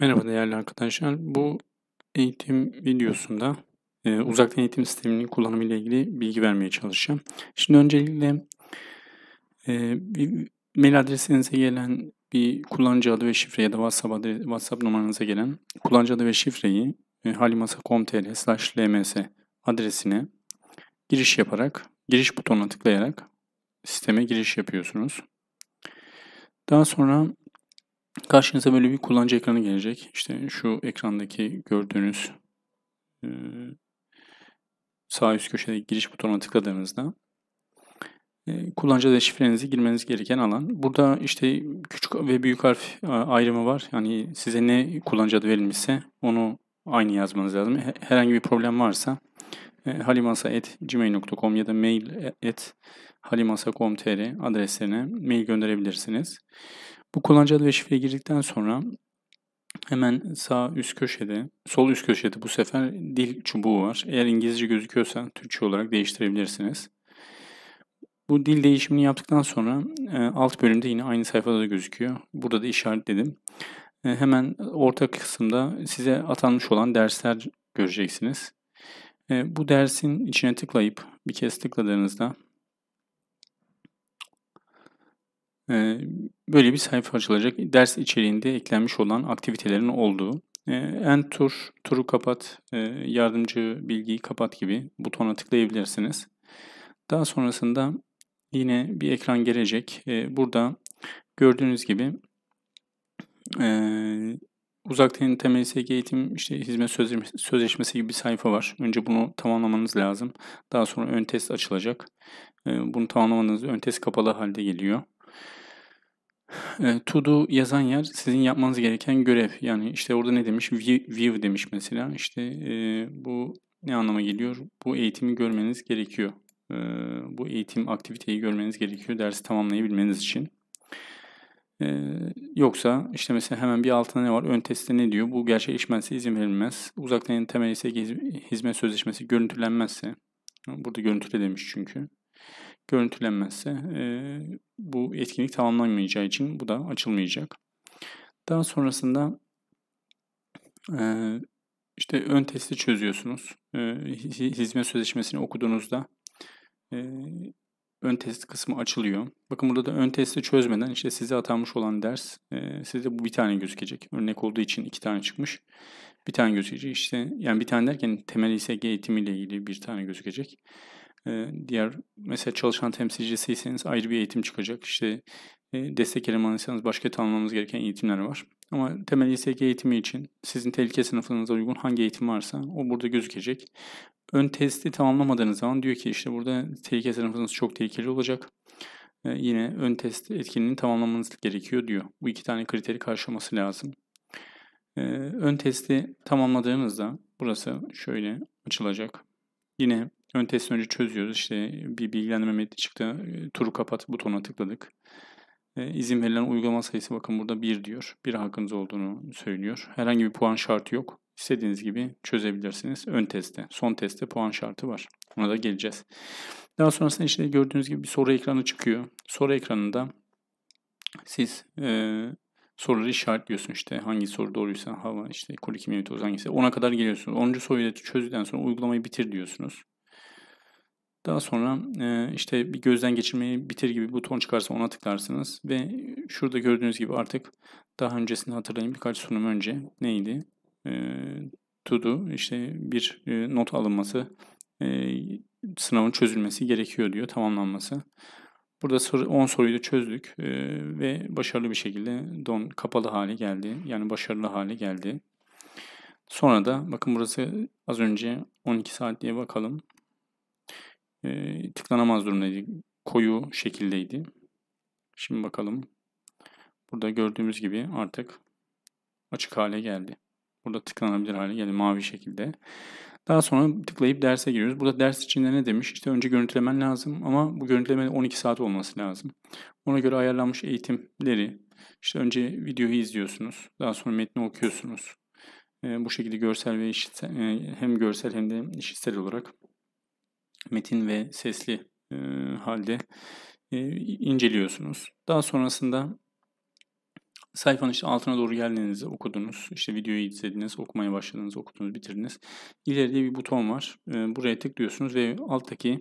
Merhaba değerli arkadaşlar. Bu eğitim videosunda e, uzaktan eğitim sisteminin kullanımı ile ilgili bilgi vermeye çalışacağım. Şimdi öncelikle e, bir mail adresinize gelen bir kullanıcı adı ve şifre ya da WhatsApp, adresi, WhatsApp numaranıza gelen kullanıcı adı ve şifreyi e, halimasa.com.tr lms adresine giriş yaparak, giriş butonuna tıklayarak sisteme giriş yapıyorsunuz. Daha sonra Karşınıza böyle bir kullanıcı ekranı gelecek. İşte şu ekrandaki gördüğünüz e, sağ üst köşede giriş butonuna tıkladığınızda e, kullanıcı adı şifrenizi girmeniz gereken alan. Burada işte küçük ve büyük harf ayrımı var. Yani size ne kullanıcı adı verilmişse onu aynı yazmanız lazım. Herhangi bir problem varsa e, halimasa.gmail.com ya da mail.halimasa.com.tr adreslerine mail gönderebilirsiniz. Bu kullanıcı adı ve şifreyi girdikten sonra hemen sağ üst köşede, sol üst köşede bu sefer dil çubuğu var. Eğer İngilizce gözüküyorsa Türkçe olarak değiştirebilirsiniz. Bu dil değişimini yaptıktan sonra e, alt bölümde yine aynı sayfada da gözüküyor. Burada da işaretledim. E, hemen orta kısımda size atanmış olan dersler göreceksiniz. E, bu dersin içine tıklayıp bir kez tıkladığınızda böyle bir sayfa açılacak. Ders içeriğinde eklenmiş olan aktivitelerin olduğu. En tur, turu kapat, yardımcı bilgiyi kapat gibi butona tıklayabilirsiniz. Daha sonrasında yine bir ekran gelecek. Burada gördüğünüz gibi uzaktan temel SG eğitim işte hizmet sözleşmesi gibi bir sayfa var. Önce bunu tamamlamanız lazım. Daha sonra ön test açılacak. Bunu tamamlamanız ön test kapalı halde geliyor. E, to do yazan yer sizin yapmanız gereken görev. Yani işte orada ne demiş? View, demiş mesela. İşte bu ne anlama geliyor? Bu eğitimi görmeniz gerekiyor. bu eğitim aktiviteyi görmeniz gerekiyor dersi tamamlayabilmeniz için. yoksa işte mesela hemen bir altına ne var? Ön testte ne diyor? Bu gerçekleşmezse izin verilmez. Uzaktan temel ise hizmet sözleşmesi görüntülenmezse. Burada görüntüle demiş çünkü. Görüntülenmezse e, bu etkinlik tamamlanmayacağı için bu da açılmayacak. Daha sonrasında e, işte ön testi çözüyorsunuz. E, hizmet sözleşmesini okuduğunuzda e, ön test kısmı açılıyor. Bakın burada da ön testi çözmeden işte size atanmış olan ders e, size bu bir tane gözükecek. Örnek olduğu için iki tane çıkmış. Bir tane gözükecek. İşte yani bir tane derken temel İSG eğitimiyle ilgili bir tane gözükecek diğer mesela çalışan temsilcisiyseniz ayrı bir eğitim çıkacak. İşte destek elemanıysanız başka tamamlamamız gereken eğitimler var. Ama temel İSG eğitimi için sizin tehlike sınıfınıza uygun hangi eğitim varsa o burada gözükecek. Ön testi tamamlamadığınız zaman diyor ki işte burada tehlike sınıfınız çok tehlikeli olacak. Yine ön test etkinliğini tamamlamanız gerekiyor diyor. Bu iki tane kriteri karşılaması lazım. Ön testi tamamladığınızda burası şöyle açılacak. Yine ön test önce çözüyoruz. İşte bir bilgilendirme metni çıktı. Turu kapat butonuna tıkladık. E, izin verilen uygulama sayısı bakın burada 1 diyor. 1 hakkınız olduğunu söylüyor. Herhangi bir puan şartı yok. İstediğiniz gibi çözebilirsiniz. Ön testte, son testte puan şartı var. Ona da geleceğiz. Daha sonrasında işte gördüğünüz gibi bir soru ekranı çıkıyor. Soru ekranında siz e, soruları işaretliyorsunuz işte hangi soru doğruysa hava işte koli kimya hangisi ona kadar geliyorsunuz. 10. soruyu çözdükten sonra uygulamayı bitir diyorsunuz. Daha sonra e, işte bir gözden geçirmeyi bitir gibi buton çıkarsa ona tıklarsınız ve şurada gördüğünüz gibi artık daha öncesini hatırlayın birkaç sunum önce neydi? E, to do işte bir e, not alınması, e, sınavın çözülmesi gerekiyor diyor tamamlanması. Burada 10 soruyu da çözdük e, ve başarılı bir şekilde don kapalı hale geldi. Yani başarılı hale geldi. Sonra da bakın burası az önce 12 saat diye bakalım e, tıklanamaz durumdaydı. Koyu şekildeydi. Şimdi bakalım. Burada gördüğümüz gibi artık açık hale geldi. Burada tıklanabilir hale geldi mavi şekilde. Daha sonra tıklayıp derse giriyoruz. Burada ders içinde ne demiş? İşte önce görüntülemen lazım ama bu görüntüleme 12 saat olması lazım. Ona göre ayarlanmış eğitimleri işte önce videoyu izliyorsunuz. Daha sonra metni okuyorsunuz. E, bu şekilde görsel ve işitsel, e, hem görsel hem de işitsel olarak metin ve sesli e, halde e, inceliyorsunuz. Daha sonrasında sayfanın işte altına doğru geldiğinizde okudunuz. işte videoyu izlediniz, okumaya başladınız, okudunuz, bitirdiniz. İleride bir buton var. E, buraya tıklıyorsunuz ve alttaki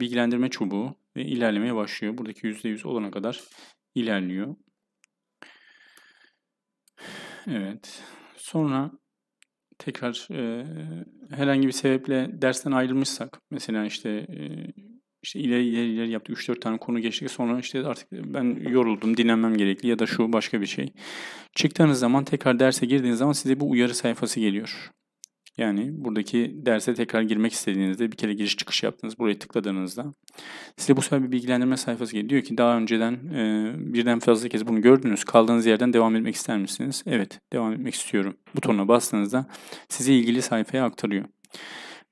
bilgilendirme çubuğu ve ilerlemeye başlıyor. Buradaki %100 olana kadar ilerliyor. Evet. Sonra tekrar e, herhangi bir sebeple dersten ayrılmışsak mesela işte e, işte ileri ileri ileri yaptık 3-4 tane konu geçtik sonra işte artık ben yoruldum dinlenmem gerekli ya da şu başka bir şey. Çıktığınız zaman tekrar derse girdiğiniz zaman size bu uyarı sayfası geliyor. Yani buradaki derse tekrar girmek istediğinizde bir kere giriş çıkış yaptınız. Buraya tıkladığınızda size bu sefer bir bilgilendirme sayfası geliyor. Diyor ki daha önceden e, birden fazla kez bunu gördünüz. Kaldığınız yerden devam etmek ister misiniz? Evet devam etmek istiyorum. Butonuna bastığınızda sizi ilgili sayfaya aktarıyor.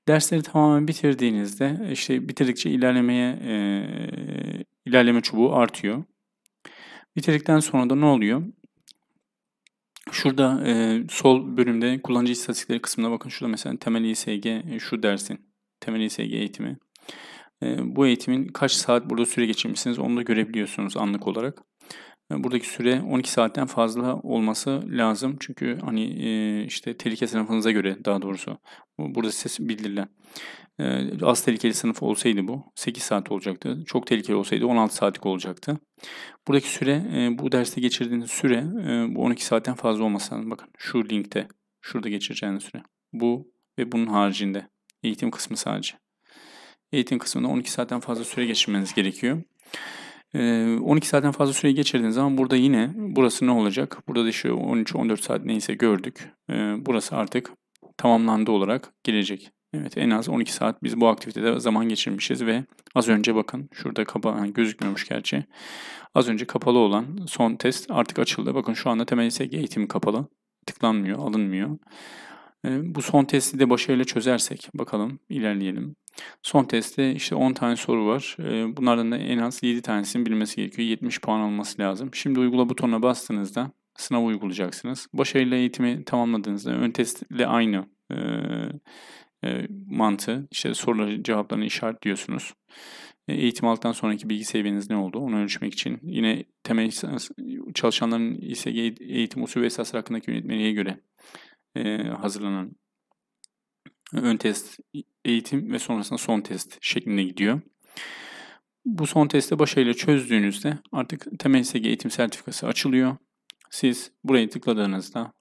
Dersleri tamamen bitirdiğinizde işte bitirdikçe ilerlemeye e, ilerleme çubuğu artıyor. Bitirdikten sonra da ne oluyor? Şurada e, sol bölümde kullanıcı istatistikleri kısmına bakın. Şurada mesela temel İSG e, şu dersin. Temel İSG eğitimi. E, bu eğitimin kaç saat burada süre geçirmişsiniz onu da görebiliyorsunuz anlık olarak. E, buradaki süre 12 saatten fazla olması lazım. Çünkü hani e, işte tehlike sınıfınıza göre daha doğrusu burada size bildirilen. Ee, az tehlikeli sınıf olsaydı bu 8 saat olacaktı. Çok tehlikeli olsaydı 16 saatlik olacaktı. Buradaki süre, e, bu derste geçirdiğiniz süre e, bu 12 saatten fazla olması Bakın şu linkte, şurada geçireceğiniz süre. Bu ve bunun haricinde. Eğitim kısmı sadece. Eğitim kısmında 12 saatten fazla süre geçirmeniz gerekiyor. 12 ee, saatten fazla süre geçirdiğiniz zaman burada yine burası ne olacak? Burada da şu 13-14 saat neyse gördük. Ee, burası artık tamamlandı olarak gelecek. Evet en az 12 saat biz bu aktivitede zaman geçirmişiz ve az önce bakın şurada kapalı yani gözükmüyormuş gerçi. Az önce kapalı olan son test artık açıldı. Bakın şu anda temel isek eğitimi kapalı. Tıklanmıyor, alınmıyor. E, bu son testi de başarıyla çözersek bakalım ilerleyelim. Son testte işte 10 tane soru var. E, bunlardan da en az 7 tanesini bilmesi gerekiyor. 70 puan alması lazım. Şimdi uygula butonuna bastığınızda sınav uygulayacaksınız. Başarıyla eğitimi tamamladığınızda ön testle aynı e, e, mantığı, işte soruları cevaplarını işaretliyorsunuz. E, eğitim aldıktan sonraki bilgi seviyeniz ne oldu onu ölçmek için. Yine temel çalışanların ise eğitim usulü ve esaslar hakkındaki yönetmeliğe göre e, hazırlanan ön test, eğitim ve sonrasında son test şeklinde gidiyor. Bu son testi başarıyla çözdüğünüzde artık temel SG eğitim sertifikası açılıyor. Siz burayı tıkladığınızda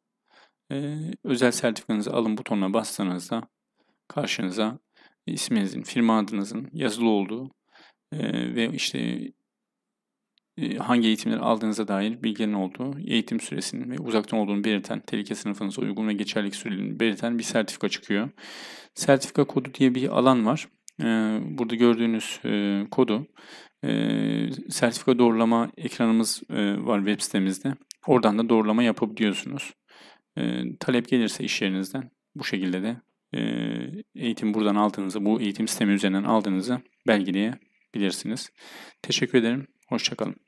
e, özel sertifikanızı alın butonuna bastığınızda karşınıza isminizin, firma adınızın yazılı olduğu ve işte hangi eğitimleri aldığınıza dair bilginin olduğu, eğitim süresinin ve uzaktan olduğunu belirten, tehlike sınıfınıza uygun ve geçerlilik sürelerini belirten bir sertifika çıkıyor. Sertifika kodu diye bir alan var. burada gördüğünüz kodu sertifika doğrulama ekranımız var web sitemizde. Oradan da doğrulama yapabiliyorsunuz. E, talep gelirse iş yerinizden bu şekilde de ee, eğitim buradan aldığınızı, bu eğitim sistemi üzerinden aldığınızı belgeleyebilirsiniz. Teşekkür ederim. Hoşçakalın.